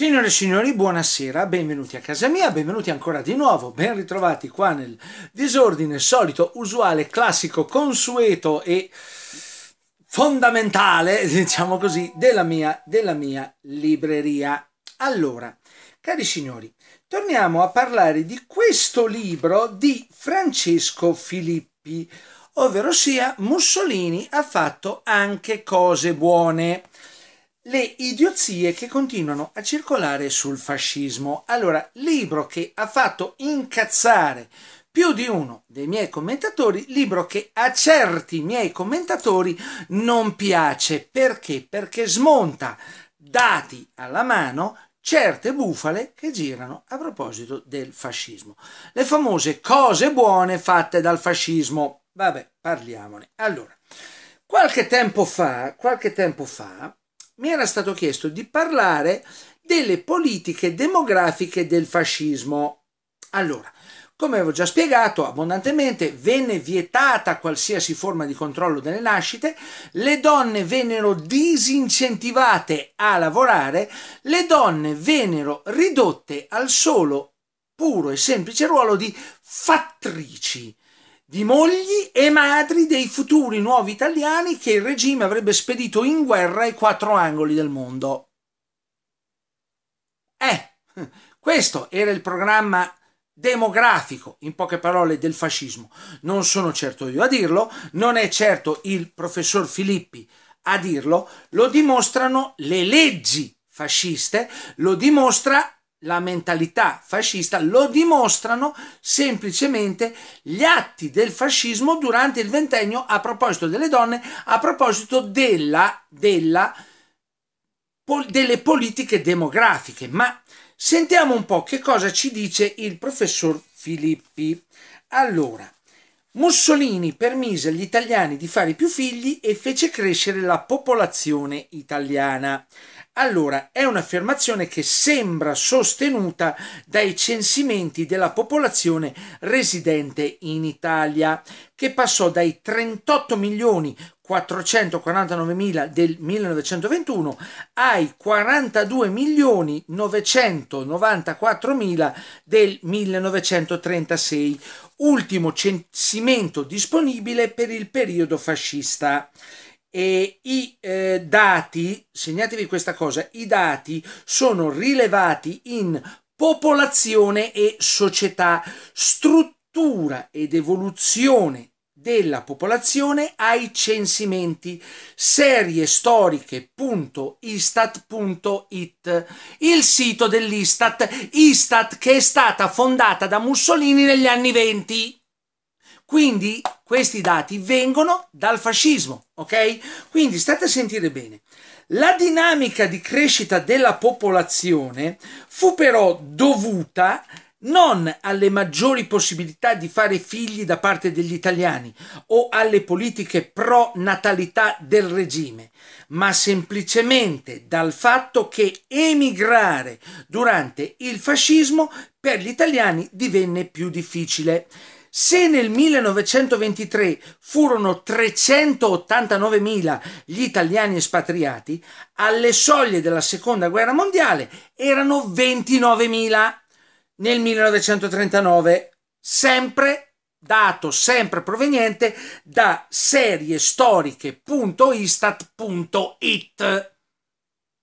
Signore e signori, buonasera, benvenuti a casa mia, benvenuti ancora di nuovo, ben ritrovati qua nel disordine solito, usuale, classico, consueto e fondamentale, diciamo così, della mia, della mia libreria. Allora, cari signori, torniamo a parlare di questo libro di Francesco Filippi, ovvero sia Mussolini ha fatto anche cose buone le idiozie che continuano a circolare sul fascismo. Allora, libro che ha fatto incazzare più di uno dei miei commentatori, libro che a certi miei commentatori non piace. Perché? Perché smonta, dati alla mano, certe bufale che girano a proposito del fascismo. Le famose cose buone fatte dal fascismo. Vabbè, parliamone. Allora, qualche tempo fa, qualche tempo fa, mi era stato chiesto di parlare delle politiche demografiche del fascismo. Allora, come avevo già spiegato abbondantemente, venne vietata qualsiasi forma di controllo delle nascite, le donne vennero disincentivate a lavorare, le donne vennero ridotte al solo puro e semplice ruolo di fattrici, di mogli e madri dei futuri nuovi italiani che il regime avrebbe spedito in guerra ai quattro angoli del mondo. Eh, questo era il programma demografico, in poche parole, del fascismo. Non sono certo io a dirlo, non è certo il professor Filippi a dirlo, lo dimostrano le leggi fasciste, lo dimostra la mentalità fascista lo dimostrano semplicemente gli atti del fascismo durante il ventennio a proposito delle donne, a proposito della, della, pol, delle politiche demografiche. Ma sentiamo un po' che cosa ci dice il professor Filippi. Allora, Mussolini permise agli italiani di fare più figli e fece crescere la popolazione italiana. Allora, è un'affermazione che sembra sostenuta dai censimenti della popolazione residente in Italia, che passò dai 38 milioni 449.000 del 1921 ai 42.994.000 del 1936, ultimo censimento disponibile per il periodo fascista. E i eh, dati, segnatevi questa cosa, i dati sono rilevati in popolazione e società, struttura ed evoluzione della popolazione ai censimenti serie storiche.istat.it il sito dell'Istat Istat che è stata fondata da Mussolini negli anni 20 quindi questi dati vengono dal fascismo ok quindi state a sentire bene la dinamica di crescita della popolazione fu però dovuta non alle maggiori possibilità di fare figli da parte degli italiani o alle politiche pro natalità del regime, ma semplicemente dal fatto che emigrare durante il fascismo per gli italiani divenne più difficile. Se nel 1923 furono 389.000 gli italiani espatriati, alle soglie della seconda guerra mondiale erano 29.000 nel 1939, sempre dato sempre proveniente da serie storiche.istat.it,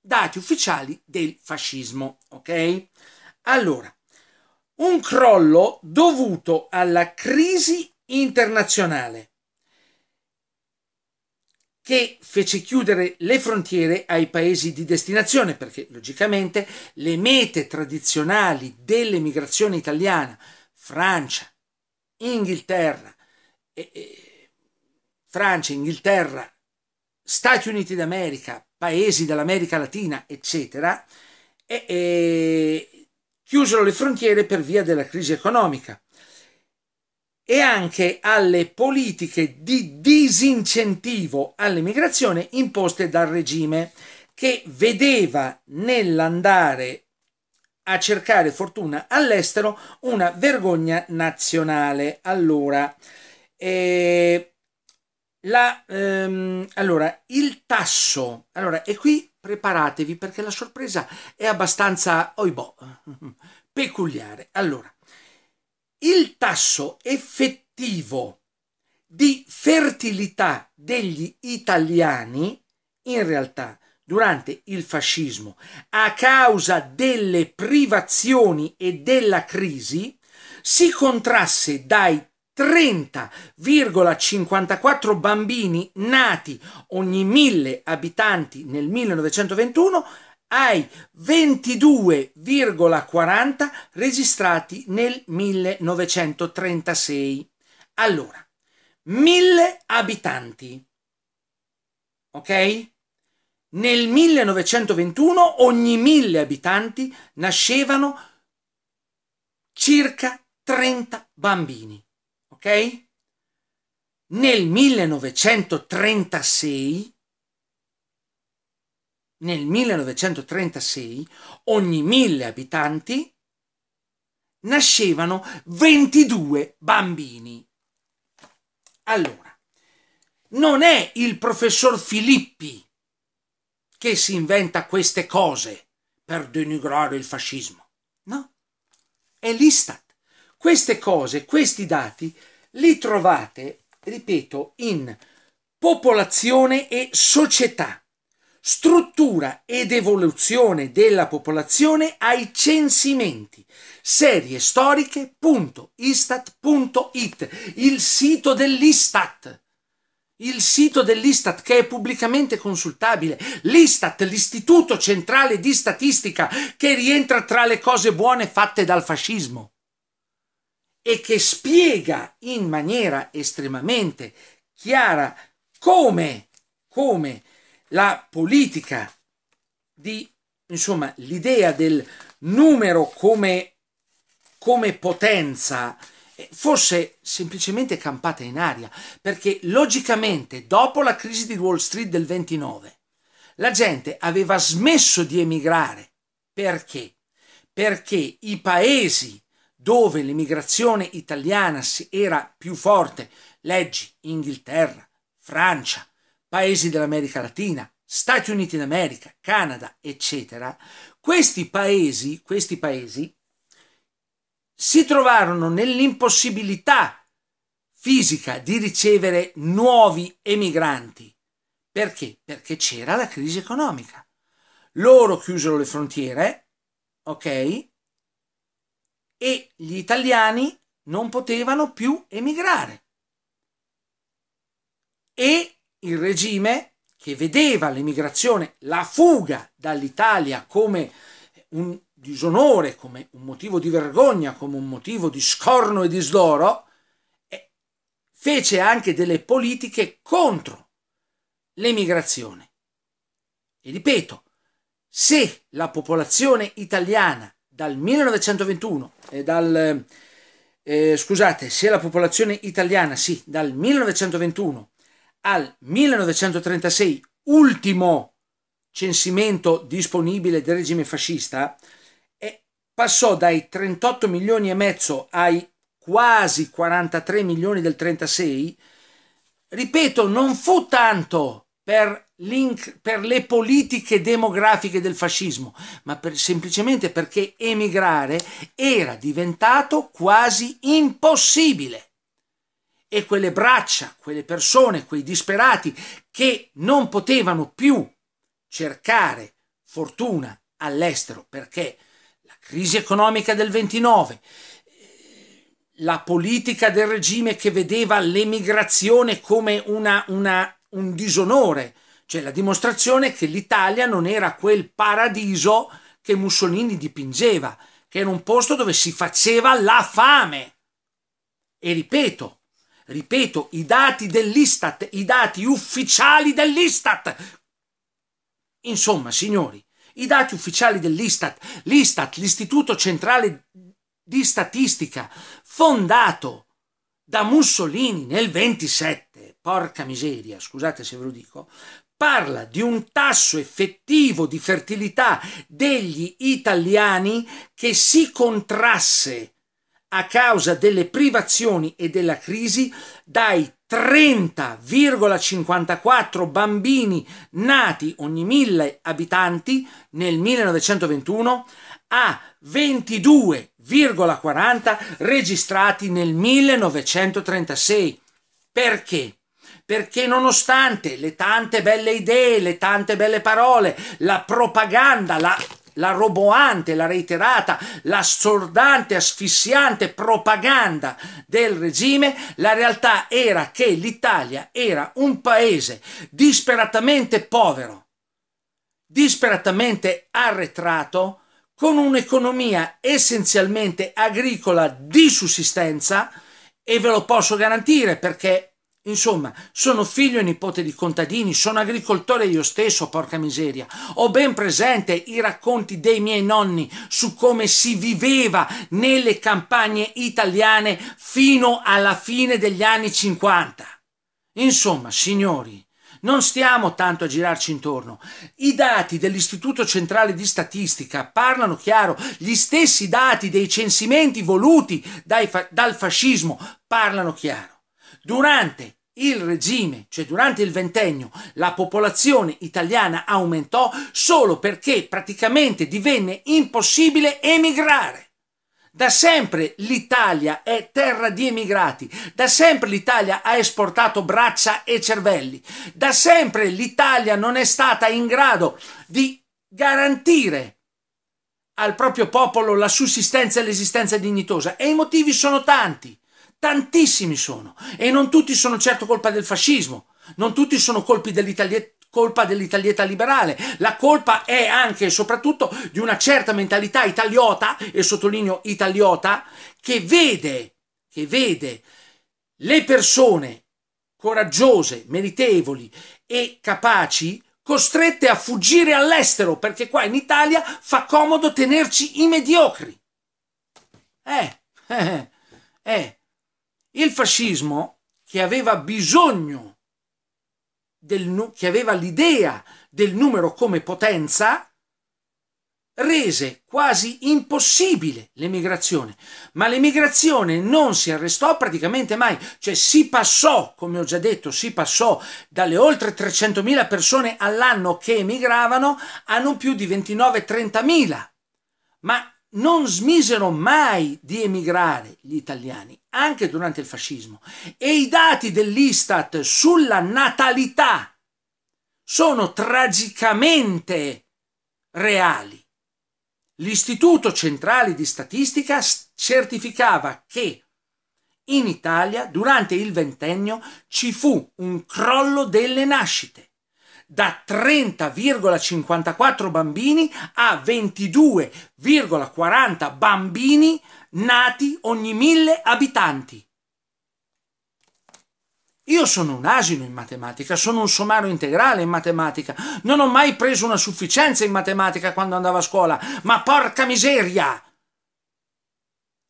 dati ufficiali del fascismo, ok? Allora, un crollo dovuto alla crisi internazionale che fece chiudere le frontiere ai paesi di destinazione, perché logicamente le mete tradizionali dell'emigrazione italiana, Francia, Inghilterra, e, e, Francia, Inghilterra, Stati Uniti d'America, paesi dell'America Latina, eccetera, e, chiusero le frontiere per via della crisi economica e anche alle politiche di disincentivo all'immigrazione imposte dal regime che vedeva nell'andare a cercare fortuna all'estero una vergogna nazionale. Allora, eh, la, ehm, allora il tasso, allora, e qui preparatevi perché la sorpresa è abbastanza, oibò, peculiare. Allora, il tasso effettivo di fertilità degli italiani in realtà durante il fascismo a causa delle privazioni e della crisi si contrasse dai 30,54 bambini nati ogni mille abitanti nel 1921 ai 22,40 registrati nel 1936. Allora, 1000 abitanti. Ok? Nel 1921 ogni 1000 abitanti nascevano circa 30 bambini. Ok? Nel 1936 nel 1936 ogni mille abitanti nascevano 22 bambini. Allora, non è il professor Filippi che si inventa queste cose per denigrare il fascismo, no? È l'Istat. Queste cose, questi dati, li trovate, ripeto, in Popolazione e Società struttura ed evoluzione della popolazione ai censimenti. Serie storiche.istat.it, il sito dell'Istat. Il sito dell'Istat che è pubblicamente consultabile, l'Istat, l'Istituto Centrale di Statistica, che rientra tra le cose buone fatte dal fascismo e che spiega in maniera estremamente chiara come, come la politica di, insomma, l'idea del numero come, come potenza eh, fosse semplicemente campata in aria, perché logicamente dopo la crisi di Wall Street del 29 la gente aveva smesso di emigrare. Perché? Perché i paesi dove l'emigrazione italiana era più forte, leggi Inghilterra, Francia, paesi dell'America Latina, Stati Uniti d'America, Canada, eccetera, questi paesi, questi paesi si trovarono nell'impossibilità fisica di ricevere nuovi emigranti. Perché? Perché c'era la crisi economica. Loro chiusero le frontiere, ok? E gli italiani non potevano più emigrare. E il regime che vedeva l'emigrazione, la fuga dall'Italia come un disonore, come un motivo di vergogna, come un motivo di scorno e di sdoro, fece anche delle politiche contro l'emigrazione. E ripeto, se la popolazione italiana dal 1921 e dal eh, scusate, se la popolazione italiana sì, dal 1921 al 1936, ultimo censimento disponibile del regime fascista, e passò dai 38 milioni e mezzo ai quasi 43 milioni del 36, ripeto, non fu tanto per, per le politiche demografiche del fascismo, ma per, semplicemente perché emigrare era diventato quasi impossibile e quelle braccia, quelle persone, quei disperati che non potevano più cercare fortuna all'estero perché la crisi economica del 29, eh, la politica del regime che vedeva l'emigrazione come una, una, un disonore, cioè la dimostrazione che l'Italia non era quel paradiso che Mussolini dipingeva, che era un posto dove si faceva la fame. E ripeto, ripeto, i dati dell'Istat, i dati ufficiali dell'Istat. Insomma, signori, i dati ufficiali dell'Istat, l'Istat, l'Istituto Centrale di Statistica, fondato da Mussolini nel 27, porca miseria, scusate se ve lo dico, parla di un tasso effettivo di fertilità degli italiani che si contrasse a causa delle privazioni e della crisi dai 30,54 bambini nati ogni mille abitanti nel 1921 a 22,40 registrati nel 1936. Perché? Perché nonostante le tante belle idee, le tante belle parole, la propaganda, la la roboante, la reiterata, la stordante, asfissiante propaganda del regime, la realtà era che l'Italia era un paese disperatamente povero, disperatamente arretrato, con un'economia essenzialmente agricola di sussistenza e ve lo posso garantire perché Insomma, sono figlio e nipote di contadini, sono agricoltore io stesso, porca miseria. Ho ben presente i racconti dei miei nonni su come si viveva nelle campagne italiane fino alla fine degli anni 50. Insomma, signori, non stiamo tanto a girarci intorno. I dati dell'Istituto Centrale di Statistica parlano chiaro, gli stessi dati dei censimenti voluti dai, dal fascismo parlano chiaro. Durante il regime, cioè durante il ventennio, la popolazione italiana aumentò solo perché praticamente divenne impossibile emigrare. Da sempre l'Italia è terra di emigrati, da sempre l'Italia ha esportato braccia e cervelli, da sempre l'Italia non è stata in grado di garantire al proprio popolo la sussistenza e l'esistenza dignitosa e i motivi sono tanti. Tantissimi sono. E non tutti sono certo colpa del fascismo, non tutti sono colpi dell'Italia colpa dell'italieta liberale, la colpa è anche e soprattutto di una certa mentalità italiota, e sottolineo italiota, che vede, che vede le persone coraggiose, meritevoli e capaci costrette a fuggire all'estero perché qua in Italia fa comodo tenerci i mediocri. Eh, eh, eh. Il fascismo che aveva bisogno del, che aveva l'idea del numero come potenza rese quasi impossibile l'emigrazione, ma l'emigrazione non si arrestò praticamente mai, cioè si passò, come ho già detto, si passò dalle oltre 300.000 persone all'anno che emigravano a non più di 29-30.000, ma non smisero mai di emigrare gli italiani, anche durante il fascismo, e i dati dell'Istat sulla natalità sono tragicamente reali. L'Istituto Centrale di Statistica certificava che in Italia durante il ventennio ci fu un crollo delle nascite da 30,54 bambini a 22,40 bambini nati ogni mille abitanti. Io sono un asino in matematica, sono un somaro integrale in matematica, non ho mai preso una sufficienza in matematica quando andavo a scuola, ma porca miseria!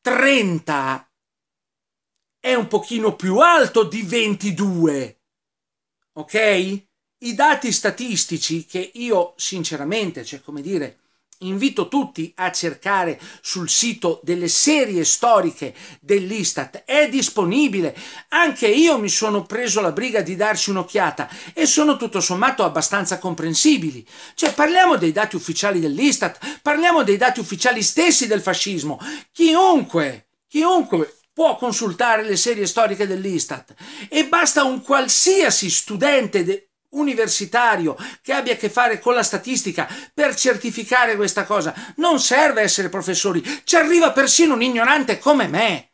30 è un pochino più alto di 22, ok? I dati statistici che io sinceramente, cioè come dire, invito tutti a cercare sul sito delle serie storiche dell'Istat, è disponibile. Anche io mi sono preso la briga di darci un'occhiata e sono tutto sommato abbastanza comprensibili. Cioè parliamo dei dati ufficiali dell'Istat, parliamo dei dati ufficiali stessi del fascismo. Chiunque, chiunque può consultare le serie storiche dell'Istat e basta un qualsiasi studente de- universitario che abbia a che fare con la statistica per certificare questa cosa. Non serve essere professori, ci arriva persino un ignorante come me.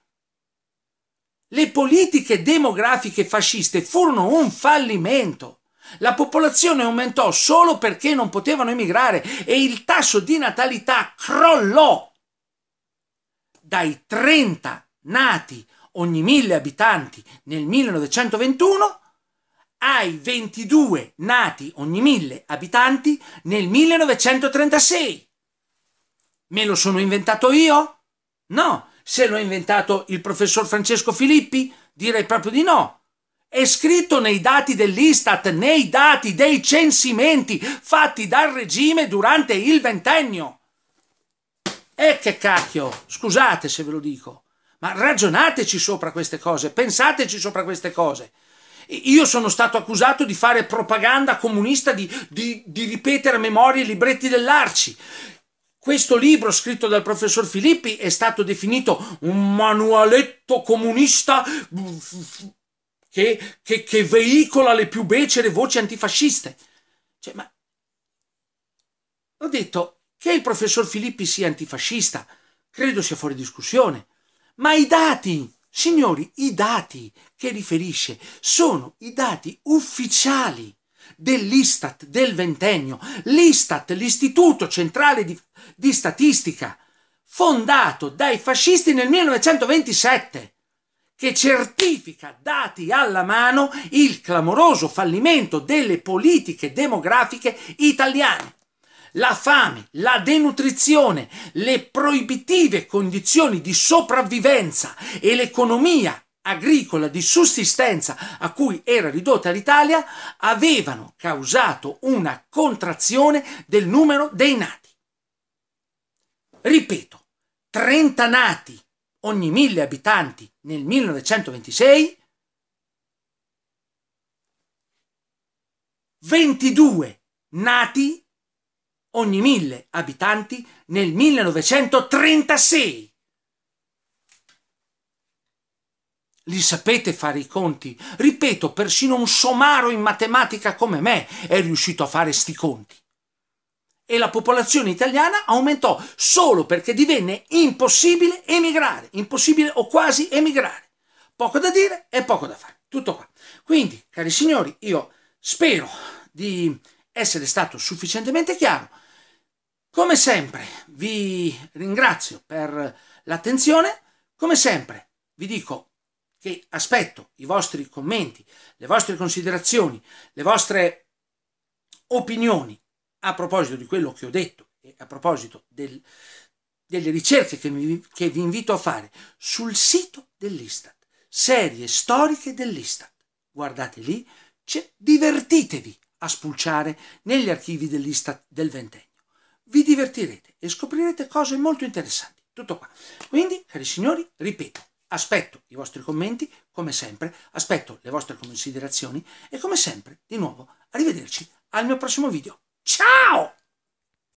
Le politiche demografiche fasciste furono un fallimento. La popolazione aumentò solo perché non potevano emigrare e il tasso di natalità crollò dai 30 nati ogni mille abitanti nel 1921 ai 22 nati ogni mille abitanti nel 1936. Me lo sono inventato io? No. Se l'ho inventato il professor Francesco Filippi? Direi proprio di no. È scritto nei dati dell'Istat, nei dati dei censimenti fatti dal regime durante il ventennio. E che cacchio, scusate se ve lo dico, ma ragionateci sopra queste cose, pensateci sopra queste cose. Io sono stato accusato di fare propaganda comunista, di, di, di ripetere a memoria i libretti dell'Arci. Questo libro scritto dal professor Filippi è stato definito un manualetto comunista mm, che, che, che veicola le più becere voci antifasciste. Cioè, ma ho detto che il professor Filippi sia antifascista, credo sia fuori discussione, ma i dati Signori, i dati che riferisce sono i dati ufficiali dell'Istat del ventennio. L'Istat, l'Istituto Centrale di, di Statistica, fondato dai fascisti nel 1927 che certifica dati alla mano il clamoroso fallimento delle politiche demografiche italiane la fame, la denutrizione, le proibitive condizioni di sopravvivenza e l'economia agricola di sussistenza a cui era ridotta l'Italia avevano causato una contrazione del numero dei nati. Ripeto, 30 nati ogni mille abitanti nel 1926, 22 nati ogni mille abitanti nel 1936. Li sapete fare i conti? Ripeto, persino un somaro in matematica come me è riuscito a fare sti conti. E la popolazione italiana aumentò solo perché divenne impossibile emigrare, impossibile o quasi emigrare. Poco da dire e poco da fare. Tutto qua. Quindi, cari signori, io spero di essere stato sufficientemente chiaro. Come sempre vi ringrazio per l'attenzione, come sempre vi dico che aspetto i vostri commenti, le vostre considerazioni, le vostre opinioni a proposito di quello che ho detto e a proposito del, delle ricerche che, mi, che vi invito a fare sul sito dell'Istat, serie storiche dell'Istat. Guardate lì, cioè, divertitevi a spulciare negli archivi dell'Istat del ventennio vi divertirete e scoprirete cose molto interessanti. Tutto qua. Quindi, cari signori, ripeto, aspetto i vostri commenti, come sempre, aspetto le vostre considerazioni e come sempre, di nuovo, arrivederci al mio prossimo video. Ciao!